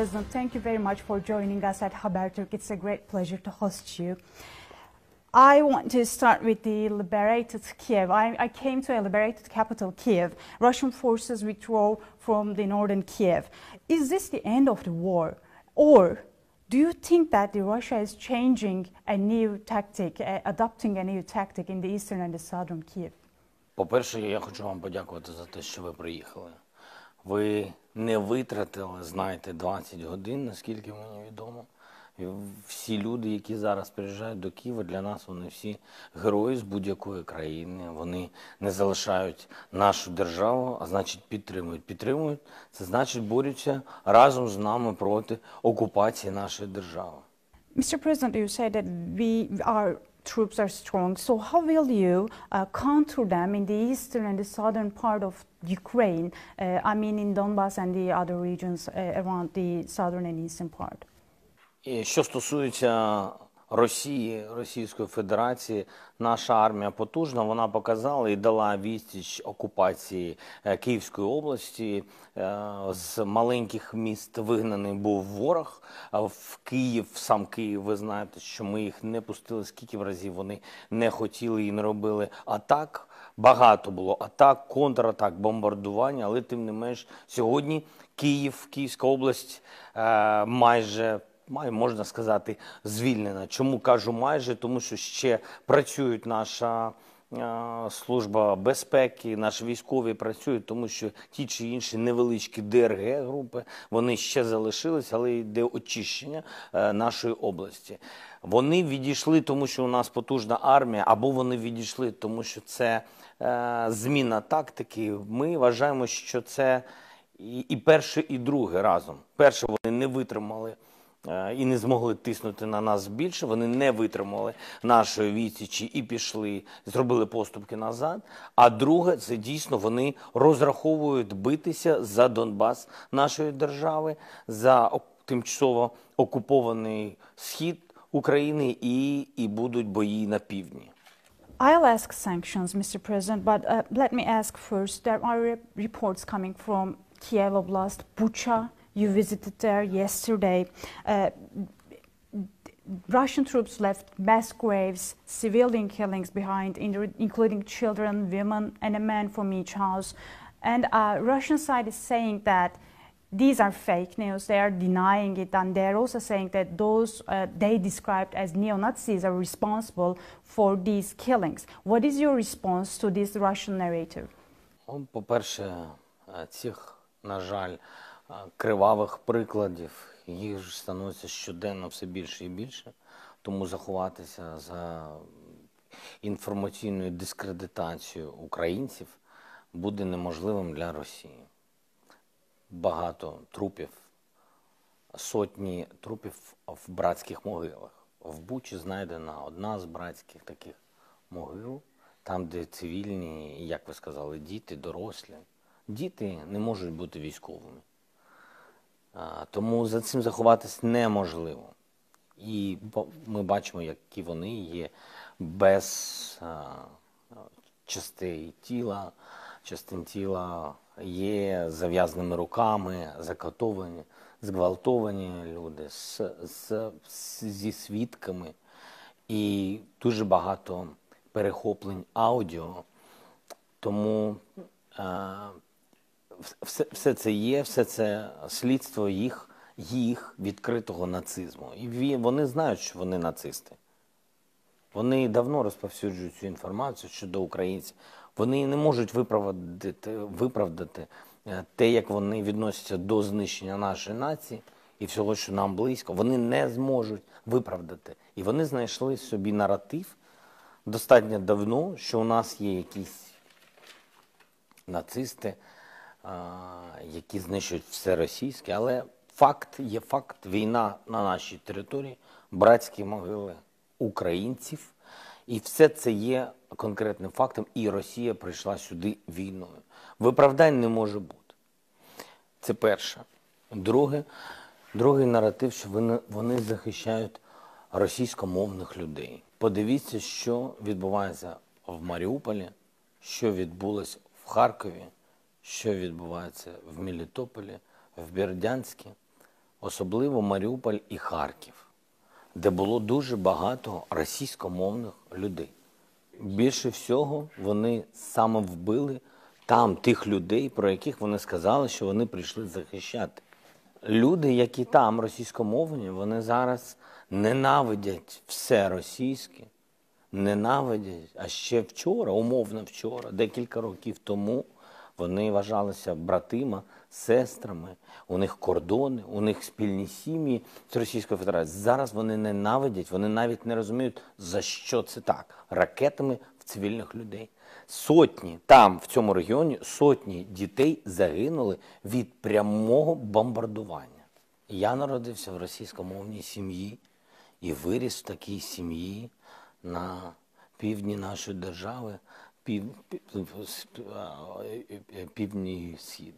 President, thank you very much for joining us at Habertürk. It's a great pleasure to host you. I want to start with the liberated Kiev. I, I, came to a liberated capital, Kiev. Russian forces withdraw from the northern Kiev. Is this the end of the war? Or do you think that Russia is changing a new tactic, uh, adopting a new tactic in the eastern and the southern Kiev? По-перше, я хочу вам подякувати за те, що ви приїхали. Ви не витратили, знаєте, 20 годин, наскільки мені відомо. Всі люди, які зараз приїжджають до Києва, для нас вони всі герої з будь-якої країни. Вони не залишають нашу державу, а значить, підтримують. Підтримують, це значить борються разом з нами проти окупації нашої держави. Mr. President, you say that we troops are strong. So how will you uh, counter them in the eastern and the southern part of Ukraine? Uh, I mean, in Donbas and the other regions uh, around the southern and eastern part. Що стосується Росії, Російської Федерації, наша армія потужна. Вона показала і дала відсіч окупації е, Київської області. Е, з маленьких міст вигнаний був ворог е, в Київ. Сам Київ, ви знаєте, що ми їх не пустили. Скільки разів вони не хотіли і не робили атак. Багато було атак, контратак, бомбардування, але тим не менш сьогодні Київ, Київська область майже. Має, можна сказати, звільнена. Чому кажу майже? Тому що ще працюють наша е, служба безпеки, наші військові працюють, тому що ті чи інші невеличкі ДРГ групи вони ще залишились, але йде очищення е, нашої області. Вони відійшли, тому що у нас потужна армія, або вони відійшли, тому що це е, зміна тактики. Ми вважаємо, що це і, і перше, і друге разом. Перше вони не витримали. Е, і не змогли тиснути на нас більше. Вони не витримали нашої відсічі і пішли, зробили поступки назад. А друге, це дійсно вони розраховують битися за Донбас нашої держави, за тимчасово окупований схід України і, і будуть бої на півдні. I'll ask sanctions, Mr. President, but uh, let me ask first. There are reports coming from Kiev Oblast, Bucha, You visited there yesterday. Uh, Russian troops left mass graves, civilian killings behind, including children, women, and a man from each house. And uh, Russian side is saying that these are fake news. They are denying it, and they are also saying that those uh, they described as neo Nazis are responsible for these killings. What is your response to this Russian narrative? Он, по-перше, цих, на жаль, кривавих прикладів. Їх ж становиться щоденно все більше і більше. Тому заховатися за інформаційною дискредитацією українців буде неможливим для Росії. Багато трупів, сотні трупів в братських могилах. В Бучі знайдена одна з братських таких могил, там, де цивільні, як ви сказали, діти, дорослі. Діти не можуть бути військовими. Тому за цим заховатись неможливо. І ми бачимо, які вони є без частей тіла, частин тіла є зав'язаними руками, закатовані, зґвалтовані люди з, з, зі свідками. І дуже багато перехоплень аудіо. Тому все все це є, все це слідство їх їх відкритого нацизму. І вони знають, що вони нацисти. Вони давно розповсюджують цю інформацію щодо українців. Вони не можуть виправдати виправдати е, те, як вони відносяться до знищення нашої нації і всього, що нам близько. Вони не зможуть виправдати. І вони знайшли собі наратив достатньо давно, що у нас є якісь нацисти які знищують все російське, але факт є факт: війна на нашій території, братські могили українців, і все це є конкретним фактом. І Росія прийшла сюди війною. Виправдань не може бути. Це перше. Друге, другий наратив, що вони, вони захищають російськомовних людей. Подивіться, що відбувається в Маріуполі, що відбулось в Харкові що відбувається в Мілітополі, в Бердянську, особливо Маріуполь і Харків, де було дуже багато російськомовних людей. Більше всього вони саме вбили там тих людей, про яких вони сказали, що вони прийшли захищати. Люди, які там російськомовні, вони зараз ненавидять все російське, ненавидять. А ще вчора, умовно вчора, декілька років тому. Вони вважалися братима, сестрами, у них кордони, у них спільні сім'ї з Російської Федерації. Зараз вони ненавидять, вони навіть не розуміють, за що це так, ракетами в цивільних людей. Сотні там, в цьому регіоні, сотні дітей загинули від прямого бомбардування. Я народився в російськомовній сім'ї і виріс в такій сім'ї на півдні нашої держави пів, Схід сі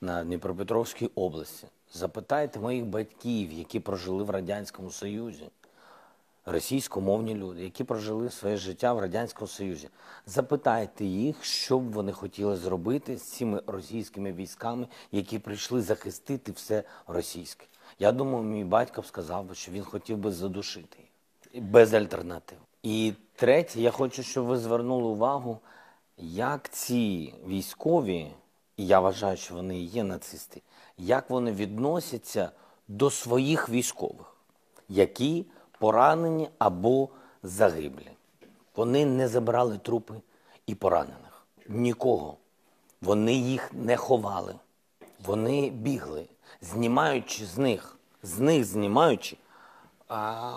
на Дніпропетровській області. Запитайте моїх батьків, які прожили в Радянському Союзі, російськомовні люди, які прожили своє життя в Радянському Союзі. Запитайте їх, що б вони хотіли зробити з цими російськими військами, які прийшли захистити все російське. Я думаю, мій батько сказав би, що він хотів би задушити їх без альтернатив. І Третє, я хочу, щоб ви звернули увагу, як ці військові, і я вважаю, що вони є нацисти, як вони відносяться до своїх військових, які поранені або загиблі. Вони не забрали трупи і поранених. Нікого. Вони їх не ховали. Вони бігли, знімаючи з них, з них знімаючи а,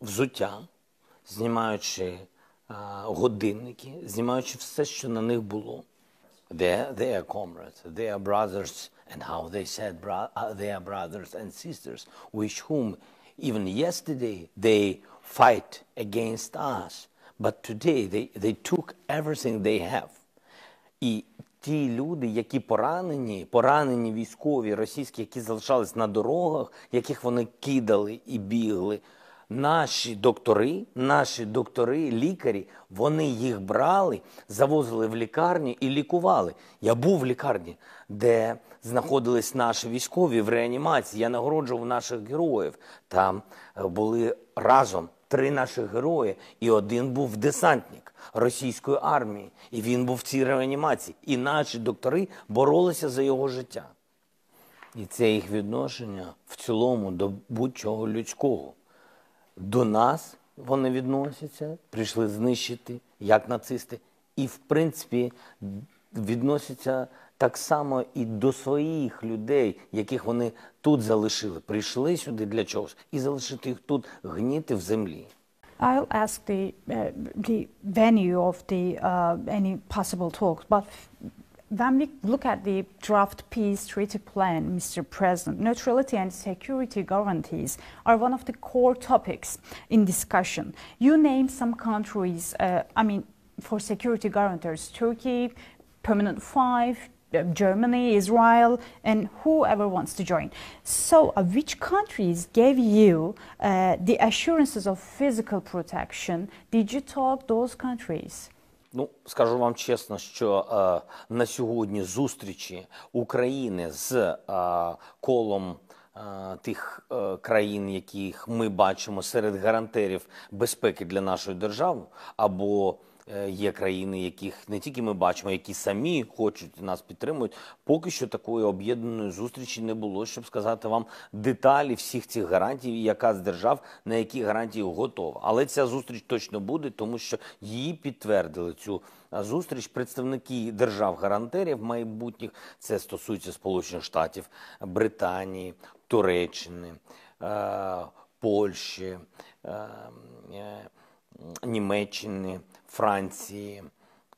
взуття знімаючи годинники, знімаючи все, що на них було. They, they are comrades, they are brothers, and how they said they are brothers and sisters, which whom even yesterday they fight against us, but today they, they took everything they have. І ті люди, які поранені, поранені військові російські, які залишались на дорогах, яких вони кидали і бігли наші доктори, наші доктори, лікарі, вони їх брали, завозили в лікарні і лікували. Я був в лікарні, де знаходились наші військові в реанімації. Я нагороджував наших героїв. Там е, були разом три наших герої, і один був десантник російської армії. І він був в цій реанімації. І наші доктори боролися за його життя. І це їх відношення в цілому до будь-чого людського до нас вони відносяться, прийшли знищити як нацисти, і в принципі відносяться так само і до своїх людей, яких вони тут залишили. Прийшли сюди для чогось і залишити їх тут гніти в землі. I'll ask the uh, the venue of the uh, any possible talks, but when we look at the draft peace treaty plan, Mr. President, neutrality and security guarantees are one of the core topics in discussion. You name some countries, uh, I mean, for security guarantors, Turkey, Permanent Five, uh, Germany, Israel, and whoever wants to join. So, uh, which countries gave you uh, the assurances of physical protection? Did you talk those countries? Ну, скажу вам чесно, що е, на сьогодні зустрічі України з е, колом е, тих е, країн, яких ми бачимо серед гарантерів безпеки для нашої держави, або Е, є країни, яких не тільки ми бачимо, які самі хочуть нас підтримують. Поки що такої об'єднаної зустрічі не було, щоб сказати вам деталі всіх цих гарантій, яка з держав на які гарантії готова. Але ця зустріч точно буде, тому що її підтвердили цю е, зустріч. Представники держав-гарантерів майбутніх це стосується Сполучених Штатів, Британії, Туреччини, е, Польщі. Німеччини, Франції,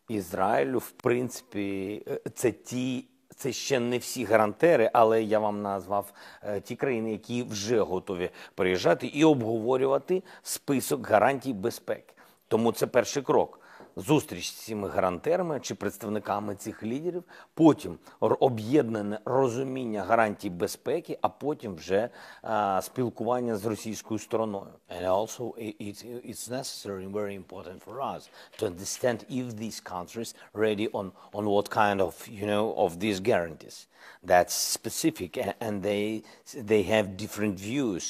Ізраїлю, в принципі, е, це ті. Це ще не всі гарантери, але я вам назвав е, ті країни, які вже готові приїжджати і обговорювати список гарантій безпеки. Тому це перший крок. зустріч з цими гарантерами чи представниками цих лідерів, потім об'єднане розуміння гарантій безпеки, а потім вже а, спілкування з російською стороною. And also it, it's necessary and very important for us to understand if these countries ready on on what kind of, you know, of these guarantees. That's specific and they they have different views.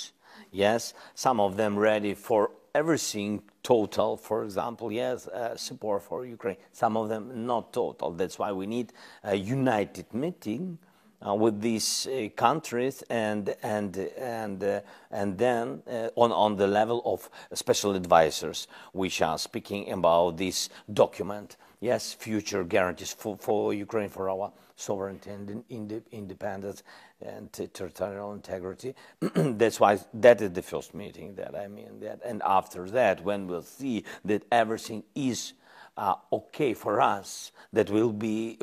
Yes, some of them ready for everything total, for example, yes, uh, support for Ukraine, some of them not total. That's why we need a united meeting uh, with these uh, countries and and and uh, and then uh, on on the level of special advisors which are speaking about this document yes future guarantees for, for Ukraine for our sovereignty and ind independence and territorial integrity. That's why that is the first meeting that I mean that. And after that, when we'll see that everything is uh, okay for us that will be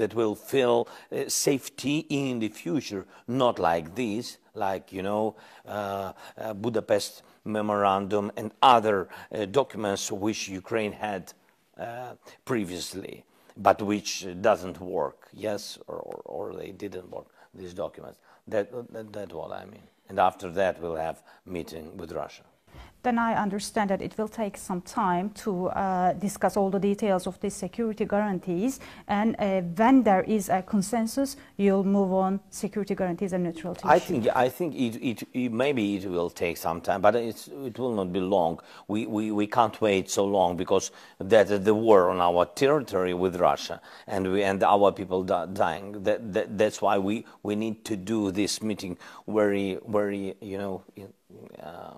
that will feel uh, safety in the future not like this like you know uh, uh budapest memorandum and other uh, documents which ukraine had uh, previously but which doesn't work, yes, or, or, or they didn't work, these documents. That, that, that's what I mean. And after that, we'll have meeting with Russia then I understand that it will take some time to uh, discuss all the details of these security guarantees. And uh, when there is a consensus, you'll move on security guarantees and neutrality. I think I think it, it, it, maybe it will take some time, but it will not be long. We, we, we can't wait so long because that the war on our territory with Russia and we and our people dying. That, that that's why we, we need to do this meeting very very you know. Uh,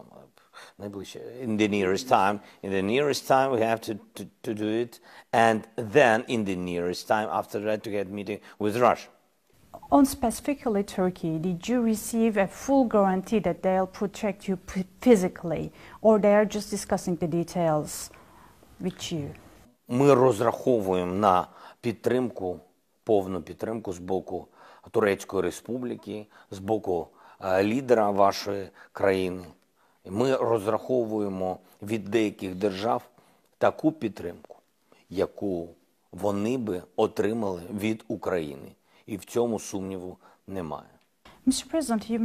найближче in the nearest time. In the nearest time we have to, to, to do it. And then in the nearest time after that to get meeting with Russia. On specifically Turkey, did you receive a full guarantee that they'll protect you physically, or they are just discussing the details with you? Ми розраховуємо на підтримку, повну підтримку з боку Турецької Республіки, з боку лідера вашої країни. Ми розраховуємо від деяких держав таку підтримку, яку вони би отримали від України, і в цьому сумніву немає. Mr. President, you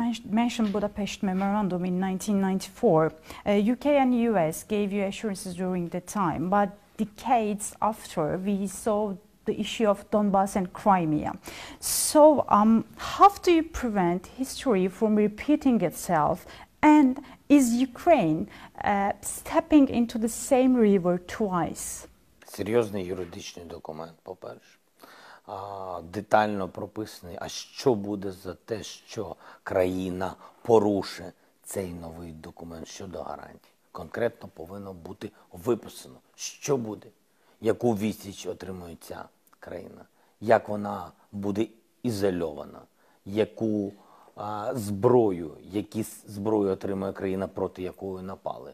mentioned Budapest Memorandum in 1994. Uh, UK and US gave you assurances during the time, but decades after, we saw the issue of Donbass and Crimea. So, um, how do you prevent history from repeating itself And is Ukraine uh, stepping into the same river twice? Серйозний юридичний документ, по-перше, детально прописаний. А що буде за те, що країна порушить цей новий документ щодо гарантій? Конкретно повинно бути виписано, що буде, яку відсіч отримує ця країна, як вона буде ізольована, яку зброю, які зброю отримує країна, проти якої напали,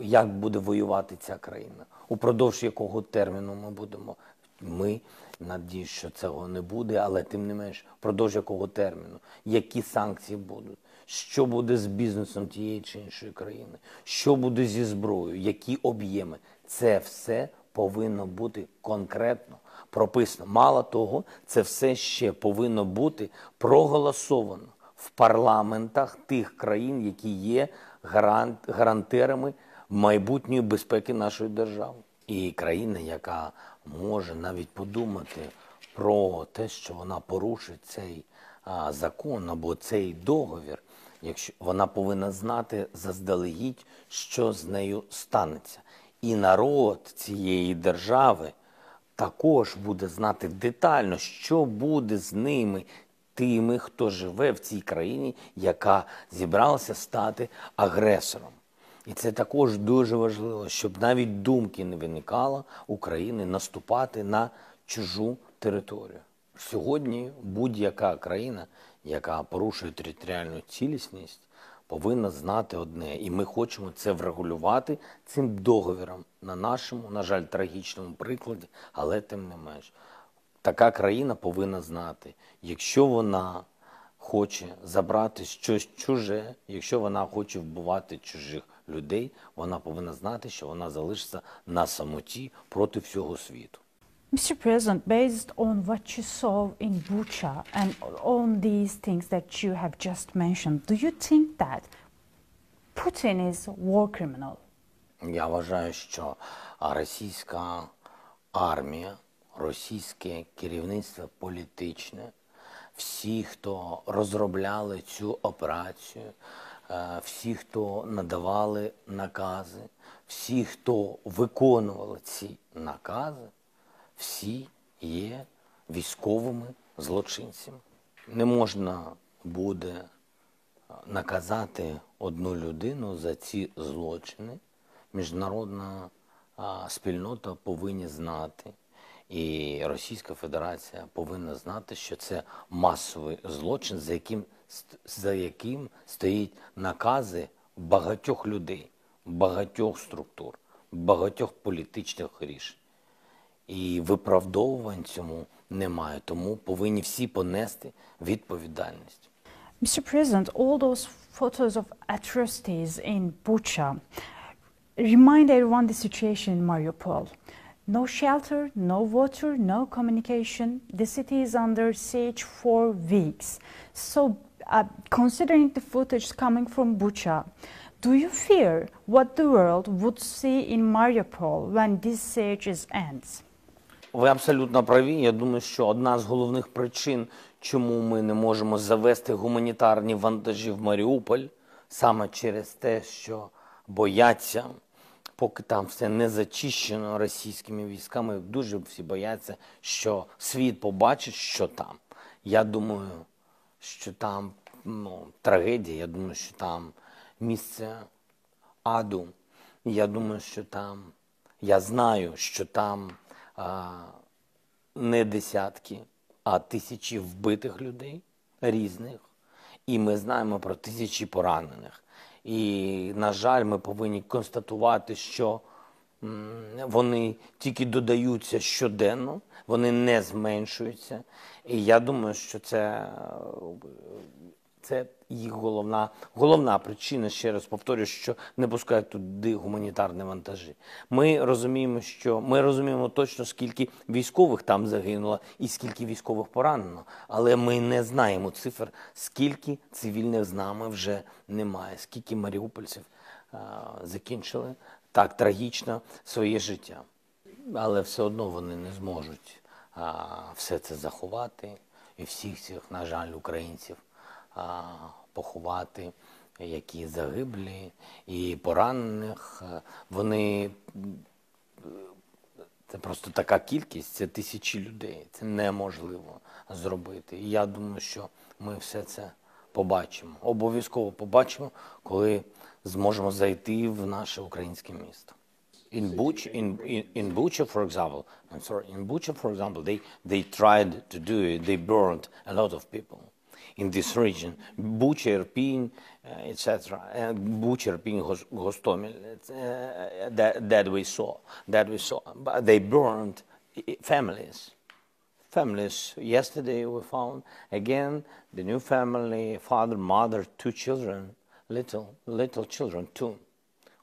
як буде воювати ця країна, упродовж якого терміну ми будемо. Ми надію, що цього не буде, але тим не менш, впродовж якого терміну, які санкції будуть, що буде з бізнесом тієї чи іншої країни, що буде зі зброєю, які об'єми. Це все повинно бути конкретно прописано. Мало того, це все ще повинно бути проголосовано в парламентах тих країн, які є гарант, гарантерами майбутньої безпеки нашої держави, і країна, яка може навіть подумати про те, що вона порушить цей а, закон або цей договір. Якщо вона повинна знати заздалегідь, що з нею станеться, і народ цієї держави також буде знати детально, що буде з ними тими, хто живе в цій країні, яка зібралася стати агресором. І це також дуже важливо, щоб навіть думки не виникало України наступати на чужу територію. Сьогодні будь-яка країна, яка порушує територіальну цілісність, повинна знати одне, і ми хочемо це врегулювати цим договіром на нашому, на жаль, трагічному прикладі, але тим не менш така країна повинна знати, якщо вона хоче забрати щось чуже, якщо вона хоче вбивати чужих людей, вона повинна знати, що вона залишиться на самоті проти всього світу. Mr. President, based on what you saw in Bucha and on these things that you have just mentioned, do you think that Putin is war criminal? Я вважаю, що російська армія російське керівництво політичне, всі, хто розробляли цю операцію, е, всі, хто надавали накази, всі, хто виконували ці накази, всі є військовими злочинцями. Не можна буде е, наказати одну людину за ці злочини. Міжнародна спільнота повинні знати. І Російська Федерація повинна знати, що це масовий злочин, за яким за яким стоїть накази багатьох людей, багатьох структур, багатьох політичних рішень. І виправдовувань цьому немає, тому повинні всі понести відповідальність. Mr. President, all those photos of atrocities in Bucha remind everyone the situation in Mariupol. No shelter, no water, no communication. The city is under siege for weeks. So, uh, considering the footage coming from Bucha, do you fear what the world would see in Mariupol when this siege is ends? Ви абсолютно праві. Я думаю, що одна з головних причин, чому ми не можемо завести гуманітарні вантажі в Маріуполь, саме через те, що бояться поки там все не зачищено російськими військами, дуже всі бояться, що світ побачить, що там. Я думаю, що там ну, трагедія, я думаю, що там місце аду. Я думаю, що там, я знаю, що там а, не десятки, а тисячі вбитих людей різних. І ми знаємо про тисячі поранених. І, на жаль, ми повинні констатувати, що вони тільки додаються щоденно, вони не зменшуються. І я думаю, що це е, це їх головна головна причина. Ще раз повторюю, що не пускають туди гуманітарні вантажі. Ми розуміємо, що ми розуміємо точно, скільки військових там загинуло і скільки військових поранено, але ми не знаємо цифр, скільки цивільних з нами вже немає, скільки маріупольців а, закінчили так трагічно своє життя, але все одно вони не зможуть а, все це заховати, і всіх цих, на жаль, українців поховати які загиблі і поранених. Вони це просто така кількість, це тисячі людей. Це неможливо зробити. І я думаю, що ми все це побачимо. Обов'язково побачимо, коли зможемо зайти в наше українське місто. In Bucha, in, in, in Bucha, for example, I'm sorry, in Bucha, for example, they, they tried to do it, they burned a lot of people. in this region, Bucher, Pin, etc., and Bucher, Pin, uh, that, that we saw, that we saw. But they burned eh, families. Families. Yesterday we found again the new family, father, mother, two children, little, little children, two.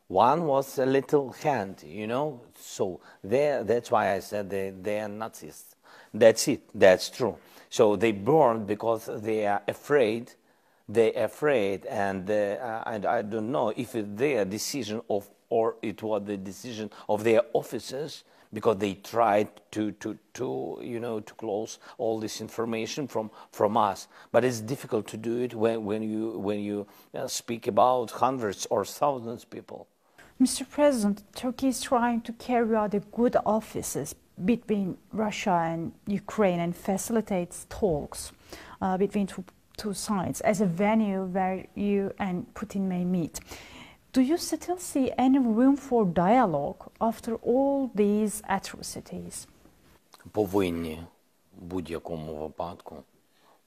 One was a little hand, you know. So there, that's why I said they, they are Nazis. That's it. That's true. So they burn because they are afraid. They are afraid, and, uh, and I don't know if it's their decision of, or it was the decision of their officers because they tried to, to, to, you know, to close all this information from, from us. But it's difficult to do it when, when you, when you uh, speak about hundreds or thousands of people. Mr. President, Turkey is trying to carry out the good offices between Russia and Ukraine and facilitates talks uh, between two, two sides as a venue where you and Putin may meet. Do you still see any room for dialogue after all these atrocities? Повинні в будь-якому випадку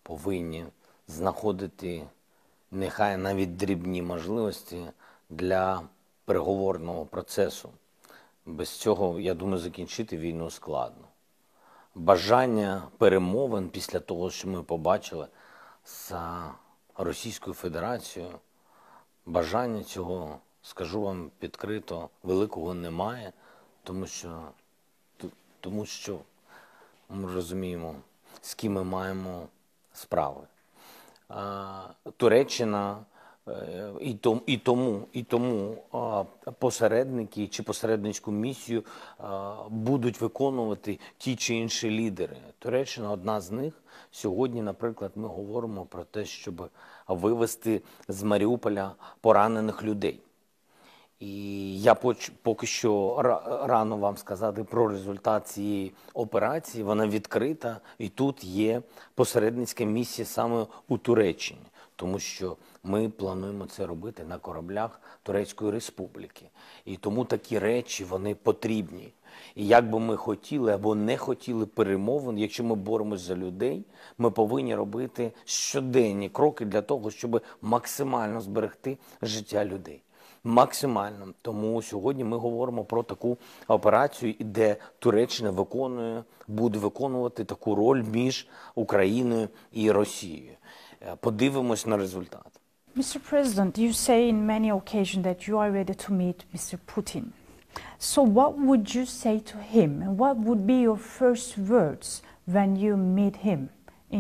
повинні знаходити нехай навіть дрібні можливості для переговорного процесу. Без цього, я думаю, закінчити війну складно. Бажання перемовин після того, що ми побачили з Російською Федерацією, бажання цього, скажу вам підкрито, великого немає, тому що, тому що ми розуміємо, з ким ми маємо справи. Туреччина Е, і тому, і тому і тому посередники чи посередницьку місію будуть виконувати ті чи інші лідери. Туреччина одна з них. Сьогодні, наприклад, ми говоримо про те, щоб вивести з Маріуполя поранених людей. І я поки що рано вам сказати про результат цієї операції. Вона відкрита, і тут є посередницька місія саме у Туреччині, тому що ми плануємо це робити на кораблях Турецької Республіки. І тому такі речі вони потрібні. І як би ми хотіли або не хотіли перемовин, якщо ми боремось за людей, ми повинні робити щоденні кроки для того, щоб максимально зберегти життя людей максимально. Тому сьогодні ми говоримо про таку операцію, де Туреччина виконує буде виконувати таку роль між Україною і Росією. Подивимось на результат. Mr. President, you say in many occasions that you are ready to meet Mr. Putin. So what would you say to him? What would be your first words when you meet him?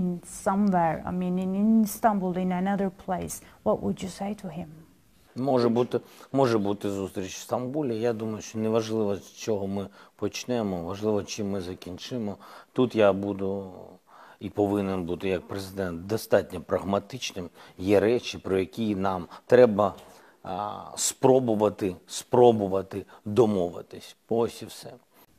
in somewhere, I mean, in, in Istanbul, in another place, what would you say to him? Може бути може бути зустріч в Стамбулі. Я думаю, що не важливо, з чого ми почнемо, важливо, чим ми закінчимо. Тут я буду і повинен бути як президент достатньо прагматичним. Є речі, про які нам треба а, спробувати спробувати домовитись. Ось і все.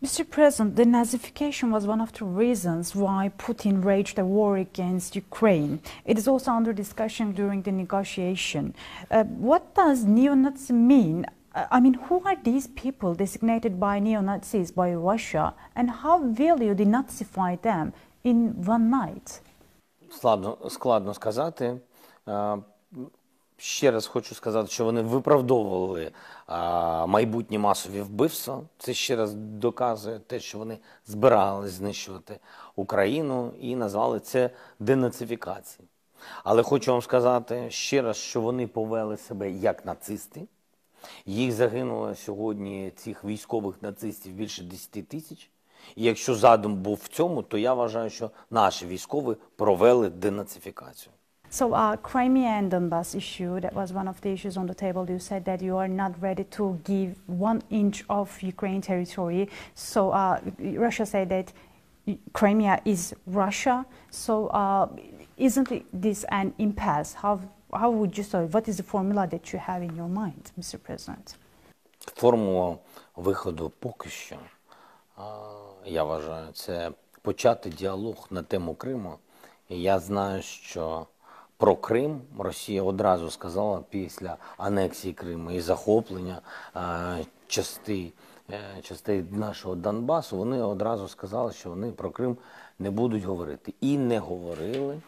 Mr. President, the Nazification was one of the reasons why Putin waged a war against Ukraine. It is also under discussion during the negotiation. Uh, what does neo-Nazi mean? Uh, I mean, who are these people designated by neo-Nazis by Russia, and how will you denazify them in one night? Складно, складно сказати. Ще раз хочу сказати, що вони виправдовували майбутні масові вбивства. Це ще раз доказує те, що вони збирались знищувати Україну і назвали це денацифікацією. Але хочу вам сказати ще раз, що вони повели себе як нацисти. Їх загинуло сьогодні цих військових нацистів більше 10 тисяч. І якщо задум був в цьому, то я вважаю, що наші військові провели денацифікацію. So uh, Crimea and Donbass issue, that was one of the issues on the table. You said that you are not ready to give one inch of Ukraine territory. So uh, Russia said that Crimea is Russia. So uh, isn't this an impasse? How, how would you say, what is the formula that you have in your mind, Mr. President? Формула виходу поки що, я вважаю, це почати діалог на тему Криму. І я знаю, що Про Крим Росія одразу сказала після анексії Криму і захоплення е, частей частей нашого Донбасу. Вони одразу сказали, що вони про Крим не будуть говорити і не говорили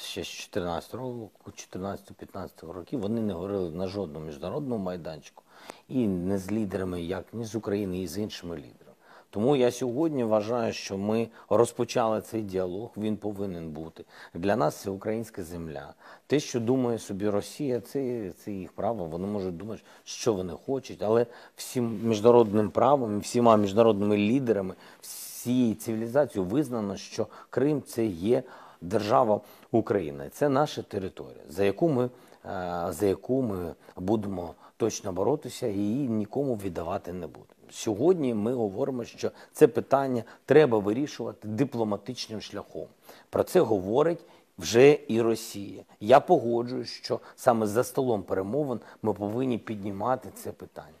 ще з 14 року, 14-15 років. Вони не говорили на жодному міжнародному майданчику і не з лідерами, як ні з України, і з іншими лідерами. Тому я сьогодні вважаю, що ми розпочали цей діалог. Він повинен бути для нас. Це українська земля. Те, що думає собі Росія, це це їх право. Вони можуть думати, що вони хочуть, але всім міжнародним правом, всіма міжнародними лідерами, всієї цивілізації визнано, що Крим це є держава України, це наша територія, за яку ми е, за яку ми будемо точно боротися і її нікому віддавати не буде. Сьогодні ми говоримо, що це питання треба вирішувати дипломатичним шляхом. Про це говорить. Вже і Росія. Я погоджуюсь, що саме за столом перемовин ми повинні піднімати це питання.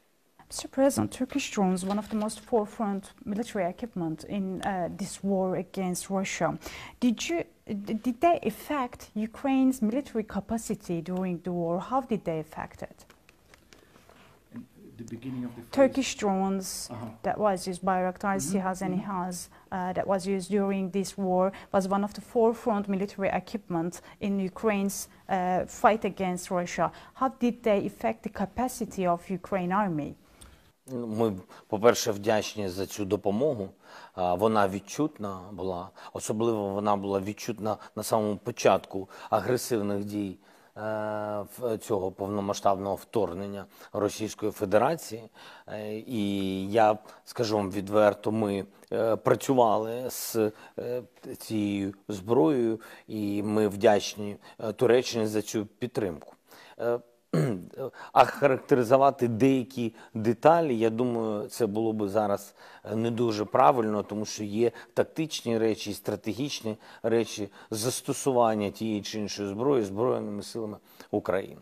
Mr. President, Turkish drones, one of the most forefront military equipment in uh, this war against Russia. Did you did they affect Ukraine's military capacity during the war? How did they affect it? the beginning of the phrase. Turkish drones uh -huh. that was used by Raktar mm -hmm. Sihaz and Ihaz uh, that was used during this war was one of the forefront military equipment in Ukraine's uh, fight against Russia. How did they affect the capacity of Ukraine army? Ми, по-перше, вдячні за цю допомогу. Вона відчутна була, особливо вона була відчутна на самому початку агресивних дій Е, цього повномасштабного вторгнення Російської Федерації. Е, і я скажу вам відверто, ми е, працювали з цією зброєю, і ми вдячні Туреччині за цю підтримку а характеризувати деякі деталі, я думаю, це було б зараз е, не дуже правильно, тому що є тактичні речі, стратегічні речі, застосування тієї чи іншої зброї збройними силами України.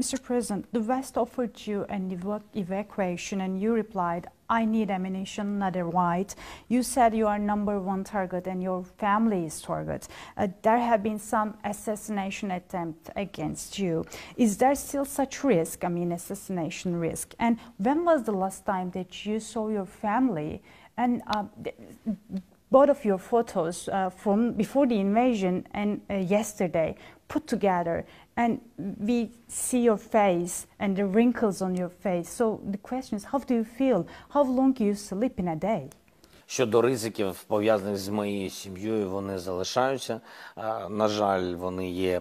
Mr. President, the West offered you an ev evacuation and you replied, I need ammunition, not a right. You said you are number one target and your family is target. Uh, there have been some assassination attempt against you. Is there still such risk, I mean assassination risk? And when was the last time that you saw your family? And uh, both of your photos uh, from before the invasion and uh, yesterday put together and we see your face and the wrinkles on your face. So the question is, how do you feel? How long you sleep in a day? Щодо ризиків пов'язаних з моєю сім'єю, вони залишаються. На жаль, вони є.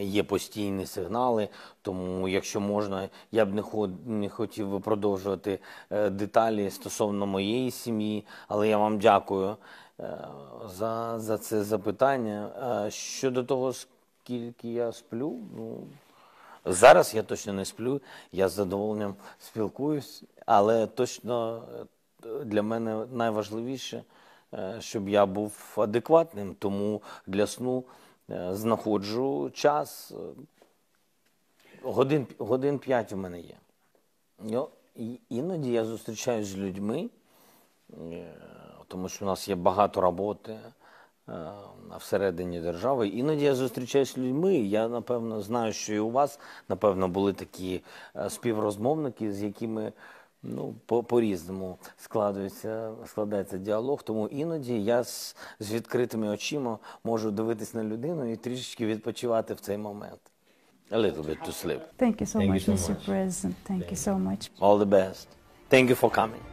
Є постійні сигнали, тому якщо можна, я б не ход не хотів би продовжувати е, деталі стосовно моєї сім'ї, але я вам дякую е, за за це запитання. Е, щодо того, скільки я сплю. Ну, Зараз я точно не сплю, я з задоволенням спілкуюсь, але точно е, для мене найважливіше, е, щоб я був адекватним, тому для сну е, знаходжу час. Годин годин 5 у мене є. Ну, і Іноді я зустрічаюсь з людьми, тому що у нас є багато роботи. Е, всередині держави. Іноді я зустрічаюся з людьми. Я напевно знаю, що і у вас напевно були такі е, співрозмовники, з якими ну по, по різному складається складається діалог. Тому іноді я з, з відкритими очима можу дивитись на людину і трішечки відпочивати в цей момент. a little bit to sleep. Thank you so Thank much, you so Mr. Much. President. Thank, Thank you so much. All the best. Thank you for coming.